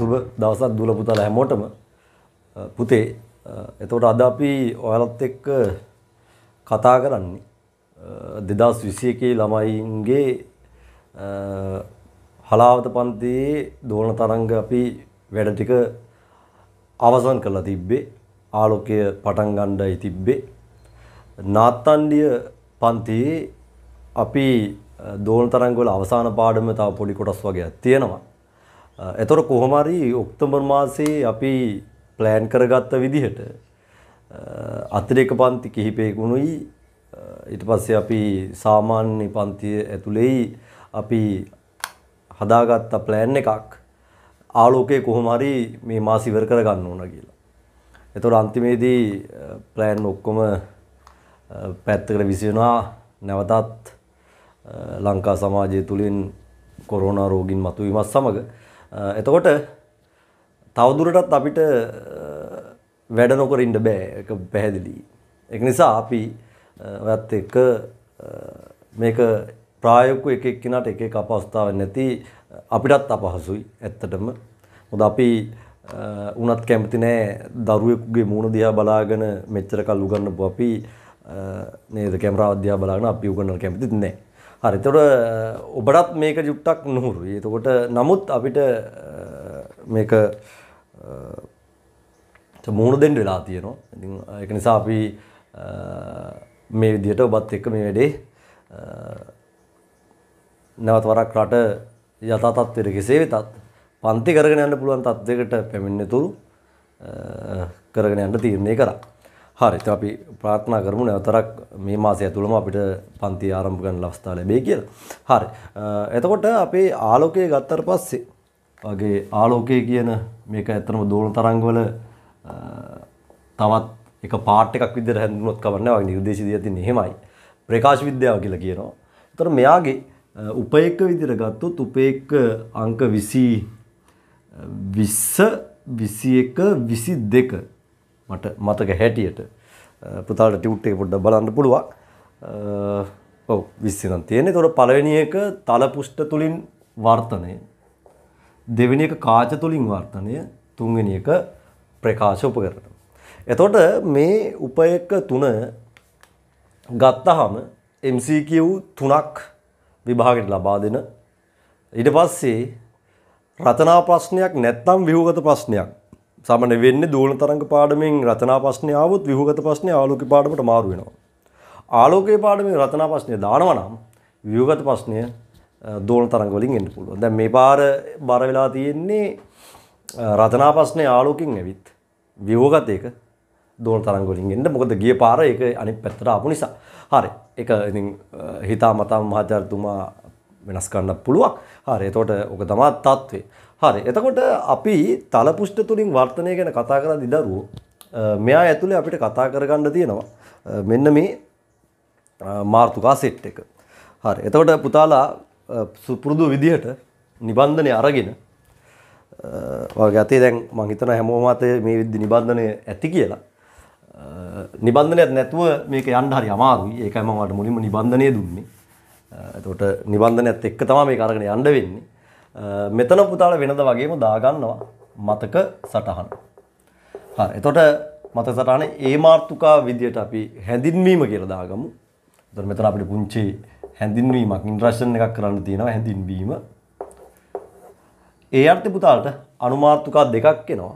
සුබ දවසක් දුවලා පුතාලා හැමෝටම පුතේ එතකොට අද අපි ඔයාලත් එක්ක කතා කරන්නේ 2021 ළමයින්ගේ හලාවත පන්තියේ දෝන තරංග අපි වැඩ ටික අවසන් කරලා තිබ්බේ ආලෝකය පටන් ගන්නයි තිබ්බේ නාත්තණ්ඩිය පන්තියේ අපි දෝන තරංග වල අවසාන පාඩම තව පොඩි කොටස් වගේක් තියෙනවා එතොර කොහොමරි ඔක්තෝබර් මාසේ අපි ප්ලෑන් කරගත්ත විදිහට අතිරේක පන්ති කිහිපයකුණුයි ඊට පස්සේ අපි සාමාන්‍ය පන්තිය ඇතුළෙයි අපි හදාගත්ත ප්ලෑන් එකක් ආලෝකයේ කොහොමරි මේ මාස ඉවර කරගන්න ඕන කියලා. එතකොට අන්තිමේදී ප්ලෑන් ඔක්කොම පැත්තකට විසිනවා නැවතත් ලංකා සමාජය තුලින් කොරෝනා රෝගින් මතුවීමත් සමග එතකොට තවදුරටත් අපිට වැඩ නොකර ඉන්න බෑ එක පැහැදිලි. එක නිසා අපි ඔයත් එක්ක මේක ප්‍රායෝගික එක එක්කිනාට එක එක අපහසුතාවක් නැති අපිටත් අපහසුයි ඇත්තටම. මොකද අපි උනත් කැමති නෑ දරුවෙකුගේ මූණ දිහා බලාගෙන මෙච්චර කල් උගන්නපුව අපි නේද කැමරාව දිහා බලාගෙන අපි උගන්නන්න කැමතිත් නෑ. හරි එතකොට ඔබටත් මේක ජුට්ටක් නුහුරුයි. එතකොට නමුත් අපිට මේක මුහුණ දෙන්න වෙලා තියෙනවා. ඉතින් ඒක නිසා අපි මේ විදිහට ඔබත් එක්ක මේ වැඩේ නැවත වරක් රට යථා තත්ත්වයට කෙසේ වෙතත් පන්ති කරගෙන යන්න පුළුවන් තත්ත්වයකට පැමිණෙනතුරු කරගෙන යන්න තීරණය කරා. හරි අපි ප්‍රාත්නා කරමු නැවතරක් මේ මාසය ඇතුළම අපිට පන්ති ආරම්භ කරන්න අවස්ථාව ලැබෙයි කියලා. හරි. එතකොට අපේ ආලෝකය ගත්තට පස්සේ වගේ ආලෝකය කියන මේක ඇත්තම දෝන තරංගවල තවත් එක පාට් එකක් විදිහට හඳුන්වන්නත් කවන්නේ නැහැ. වගේ නිර්දේශ දී තියෙන්නේ එහෙමයි. ප්‍රකාශ විද්‍යාව කියලා කියනවා. එතකොට මෙයාගේ උපේක්ක විදිහට ගත්තොත් උපේක්ක අංක 20 20 21 22 මට මතක හැටියට පුතාට ටියුට්ටේ පොඩ්ඩ බලන්න පුළුවන් ඔව් විස්සිනම් තියෙන්නේ තොර පළවෙනි එක තලපුෂ්ට තුලින් වර්තනය දෙවෙනි එක කාච තුලින් වර්තනය තුන්වෙනි එක ප්‍රකාශ උපකරණ එතකොට මේ උපයක තුන ගත්තහම MCQ තුනක් විභාගයට ලබා දෙන ඊට පස්සේ රචනා ප්‍රශ්නයක් නැත්නම් ව්‍යුහගත ප්‍රශ්නයක් සාමාන්‍ය වෙන්නේ දූලන තරංග පාඩමෙන් රචනා ප්‍රශ්නේ ආවොත් විහුගත ප්‍රශ්නේ ආලෝක පාඩමට මාරු වෙනවා. ආලෝකයේ පාඩමෙන් රචනා ප්‍රශ්නේ දානවා නම් විහුගත ප්‍රශ්නය දූලන තරංග වලින් එන්න පුළුවන්. දැන් මේ පාර බර වෙලා තියෙන්නේ රචනා ප්‍රශ්නේ ආලෝකයෙන් ඇවිත් විහුගත එක දූලන තරංග වලින් එන්න. මොකද ගිය පාර ඒක අනිත් පැත්තට ආපු නිසා. හරි. ඒක ඉතින් හිතාමතා මහාචාර්යතුමා වෙනස් කරන්න පුළුවන්. හරි. එතකොට ඔක තමයි தત્ත්වය. හරි. එතකොට අපි තලපුෂ්ඨ තුලින් වර්තනය ගැන කතා කරලා දිදරුවෝ මෙයා ඇතුලේ අපිට කතා කරගන්න තියෙනවා. මෙන්න මේ මාර්තුකා සෙට් එක. හරි. එතකොට පුතාලා පුරුදු විදිහට නිබන්ධනය අරගෙන වගේ අතේ දැන් මං හිතනවා හැමෝම අතේ මේ විදි නිබන්ධනය ඇති කියලා. නිබන්ධනයක් නැතුව මේක යන්න හරි අමාරුයි. ඒකයි මම ඔයාලට මුලින්ම නිබන්ධනය දුන්නේ. එතකොට නිබන්ධනයත් එක්ක තමයි මේක අරගෙන යන්න වෙන්නේ. මෙතන පුතාල වෙනද වගේම දාගන්නවා මතක සටහන. හරි. එතකොට මතක සටහන ඒ මාර්තුකා විදියට අපි හැඳින්වීම කියලා දාගමු. එතකොට මෙතන අපිට පුංචි හැඳින්වීමක් ඉන්ට්‍රැක්ෂන් එකක් කරන්න තියෙනවා හැඳින්වීම. ඒ අර්ථ පුතාලට අනුමාර්තුකා දෙකක් එනවා.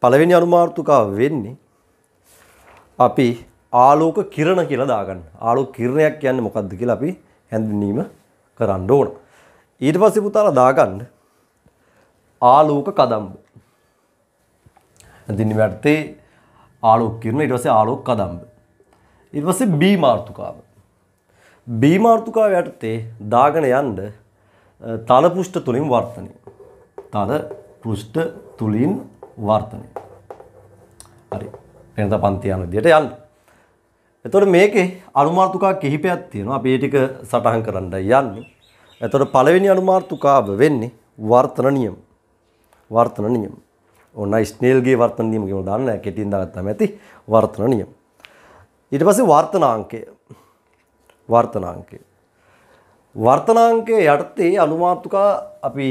පළවෙනි අනුමාර්තුකා වෙන්නේ අපි ආලෝක කිරණ කියලා දාගන්න. ආලෝක කිරණයක් කියන්නේ මොකක්ද කියලා අපි හැඳින්වීම කරන්න ඕන. ඊට පස්සේ පුතාලා දාගන්න ආලෝක කදම්බ. හැඳින්වීම යටතේ ආලෝක කිරණ ඊට පස්සේ ආලෝක කදම්බ. ඊට පස්සේ B මාර්තුකාව. B මාර්තුකාව යටතේ දාගෙන යන්න තල පුෂ්ඨ තුලින් වර්තනය. තල පුෂ්ඨ තුලින් වර්තනය. හරි. වෙනත පන්ති යන විදිහට යන්න. එතකොට මේකේ අනුමාර්තුකා කිහිපයක් තියෙනවා. අපි ඒ ටික සටහන් කරන්න යන්නේ. එතකොට පළවෙනි අනුමාර්තුකාව වෙන්නේ වර්තන නියම. වර්තන නියම. ඕන ස්නේල්ගේ වර්තන නියම කියලා දාන්න කෙටින් දාගත්තාම ඇති වර්තන නියම. ඊට පස්සේ වර්තනාංකය. වර්තනාංකය. වර්තනාංකයේ යටතේ අනුමාර්තුකා අපි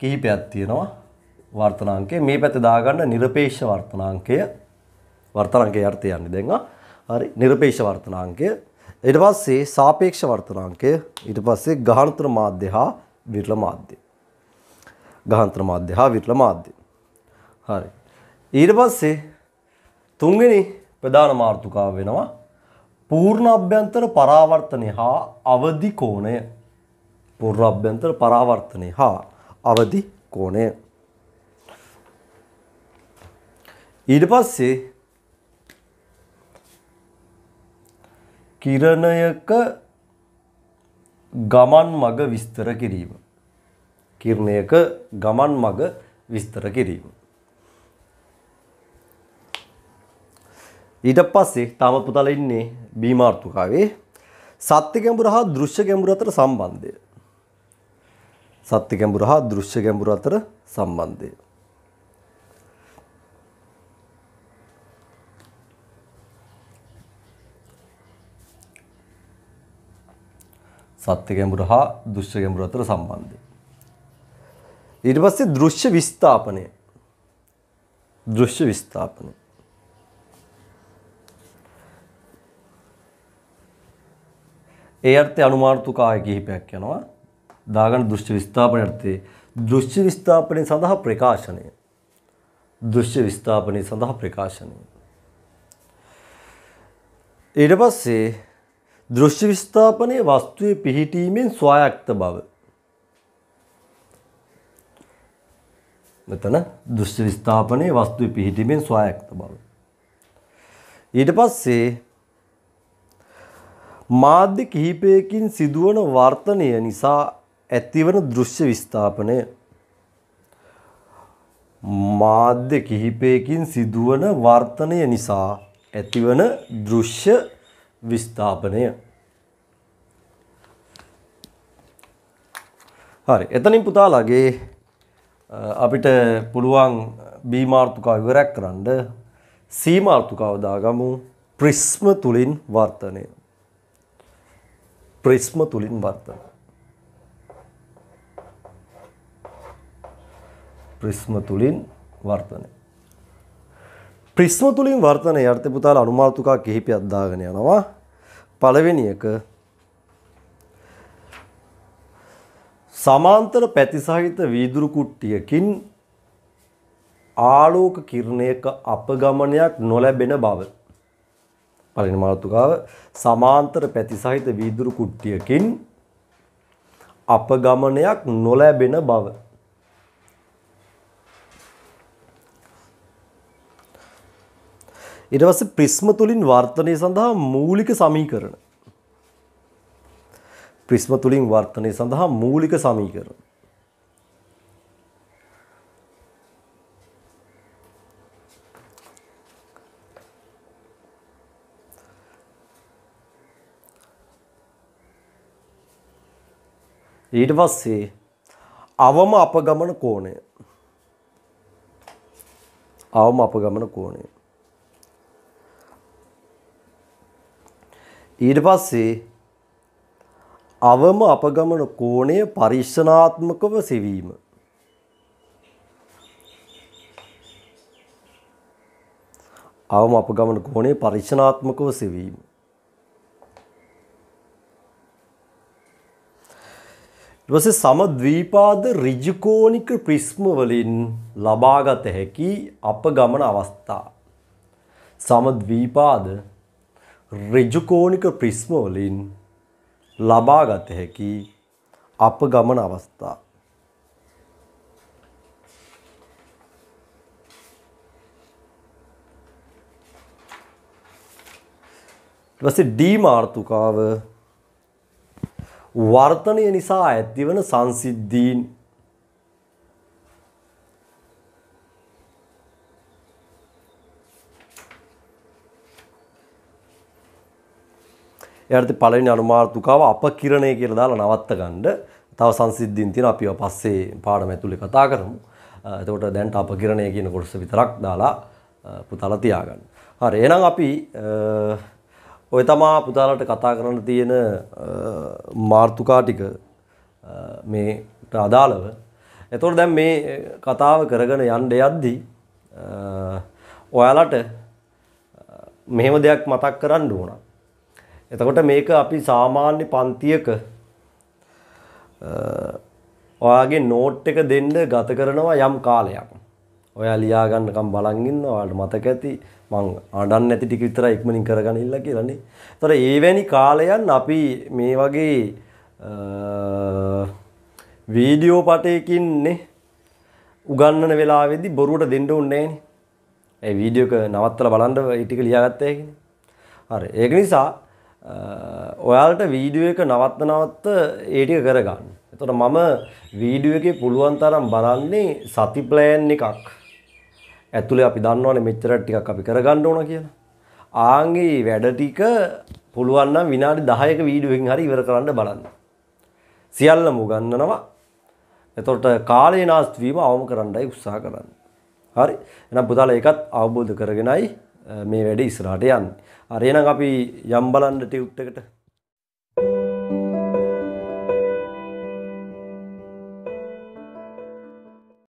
කිහිපයක් තියෙනවා. වර්තනාංකය මේ පැත්තේ දාගන්න নিরপেক্ষ වර්තනාංකය වර්තනාංකයේ යටතේ යන්නේ දැන් ආ හරි නිර්පේක්ෂ වර්තනාංකය ඊට පස්සේ සාපේක්ෂ වර්තනාංකය ඊට පස්සේ ගහනතර මාධ්‍ය හා විරල මාධ්‍ය ගහනතර මාධ්‍ය හා විරල මාධ්‍ය හරි ඊට පස්සේ තුන්වෙනි ප්‍රධාන මාතෘකාව වෙනවා පූර්ණ අභ්‍යන්තර පරාවර්තනය හා අවදි කෝණය පූර්ණ අභ්‍යන්තර පරාවර්තනය හා අවදි කෝණය ඊට පස්සේ කිරණයක ගමන් මග විස්තර කිරීම. කිරණයක ගමන් මග විස්තර කිරීම. ඊට පස්සේ තාම පුතල ඉන්නේ බීමාර්ථකාවේ සත්‍ය ගැඹුර හා දෘශ්‍ය ගැඹුර අතර සම්බන්ධය. සත්‍ය ගැඹුර හා දෘශ්‍ය ගැඹුර අතර සම්බන්ධය. සත්‍ය ගැඹුර හා දෘශ්‍ය ගැඹුර අතර සම්බන්ධය. ඊට පස්සේ දෘශ්‍ය විස්ථාපනය. දෘශ්‍ය විස්ථාපනය. ඒ අර්ථය අනුමාර්ථකාය කිහිපයක් යනවා. දාගන්න දෘශ්‍ය විස්ථාපනය අර්ථයේ දෘශ්‍ය විස්ථාපනය සඳහා ප්‍රකාශනය. දෘශ්‍ය විස්ථාපනය සඳහා ප්‍රකාශනය. ඊට පස්සේ දෘෂ්ටි විස්ථාපනය වස්තුවේ පිහිටීමෙන් ස්වායක්ත බව. මෙතන දෘෂ්ටි විස්ථාපනය වස්තුවේ පිහිටීමෙන් ස්වායක්ත බව. ඊට පස්සේ මාධ්‍ය කිහිපයකින් සිදුවන වර්තනය නිසා ඇතිවන දෘශ්‍ය විස්ථාපනය මාධ්‍ය කිහිපයකින් සිදුවන වර්තනය නිසා ඇතිවන දෘශ්‍ය විස්ථාපනය. හරි එතනින් පුතාලගේ අපිට පුළුවන් බීමාර්ථකා ඉවරැක් කරන්න සීමාර්ථකාව දාගමු ප්‍රිස්ම තුලින් වර්තනය. ප්‍රිස්ම තුලින් වර්තන. ප්‍රිස්ම තුලින් වර්තනය. ප්‍රිස්ම තුළින් වර්තන යර්ථපුතාල අනුමාර්ථකා කිහිපයක් දාගෙන යනවා පළවෙනි එක සමාන්තර පැති සහිත වීදුරු කුට්ටියකින් ආලෝක කිරණයක අපගමනයක් නොලැබෙන බව පළවෙනි මාතෘකාව සමාන්තර පැති සහිත වීදුරු කුට්ටියකින් අපගමනයක් නොලැබෙන බව ඊට පස්සේ ප්‍රිස්ම තුලින් වර්තනය සඳහා මූලික සමීකරණ. ප්‍රිස්ම තුලින් වර්තනය සඳහා මූලික සමීකරණ. ඊට පස්සේ අවම අපගමන කෝණය. අවම අපගමන කෝණය. ඊට පස්සේ අවම අපගමන කෝණය පරික්ෂණාත්මකව සෙවීම. අවම අපගමන කෝණය පරික්ෂණාත්මකව සෙවීම. ඊපස්සේ සම ද්විපාද ඍජු කෝණික ප්‍රිස්ම වලින් ලබාගත හැකි අපගමන අවස්ථා. සම ද්විපාද ඍජුකෝණික ප්‍රිස්ම වලින් ලබාගත හැකි අපගමන අවස්ථා ඊට පස්සේ ඩී මාර්තුකාව වර්තනය නිසා ඇතිවන සංසිද්ධීන් එයාට පළවෙනි අනුමාර්තුකාව අපකිරණය කියලා දාලා නවත්ත ගන්න. තව සංසිද්ධීන් තියෙනවා අපිව පස්සේ පාඩම ඇතුලේ කතා කරමු. එතකොට දැන්ට අපකිරණය කියන කොටස විතරක් දාලා පුතාලා තියාගන්න. හරි එහෙනම් අපි ඔය තමා පුතාලට කතා කරන්න තියෙන මාර්තුකා ටික මේට අදාළව එතකොට දැන් මේ කතාව කරගෙන යන්න යද්දී ඔයාලට මෙහෙම දෙයක් මතක් කරන්න ඕනා. එතකොට මේක අපි සාමාන්‍ය පන්තියක ඔයාගේ නෝට් එක දෙන්න ගත කරනවා යම් කාලයක්. ඔයා ලියා ගන්නකම් බලන් ඉන්න ඔයාලට මතක ඇති මං අඩන් නැති ටික විතර ඉක්මනින් කරගෙන ඉල්ල කියලානේ. ඒතර ඒවැනි කාලයන් අපි මේ වගේ වීඩියෝ පටයකින්නේ උගන්නන වෙලාවේදී බොරුවට දෙන්න ඕනේ නෑනේ. ඒ වීඩියෝ එක නවත්තලා බලන්න ඒ ටික ලියාගත්තා ඒකනේ. හරි. ඒක නිසා ඔයාලට වීඩියෝ එක නවත්ත නවත්ත ඒටික කරගන්න. එතොට මම වීඩියෝ එක පුළුවන් තරම් බලන්නේ සති ප්ලෑන් එකක්. ඇතුළේ අපි දන්නවනේ මෙච්චර ටිකක් අපි කරගන්න ඕන කියලා. ආන්ගේ වැඩ ටික පුළුවන් නම් විනාඩි 10ක වීඩියෝ එකකින් හරි ඉවර කරන්න බලන්න. සියල්ලම උගන්වනවා. එතකොට කාලේ නාස්ති වීම අවම කරන්නයි උත්සාහ කරන්නේ. හරි. එහෙනම් පුතාලා ඒකත් අවබෝධ කරගෙනයි මේ වැඩ ඉස්සරහට යන්නේ. හරි එහෙනම් අපි යම් බලන්න ටියුට් එකට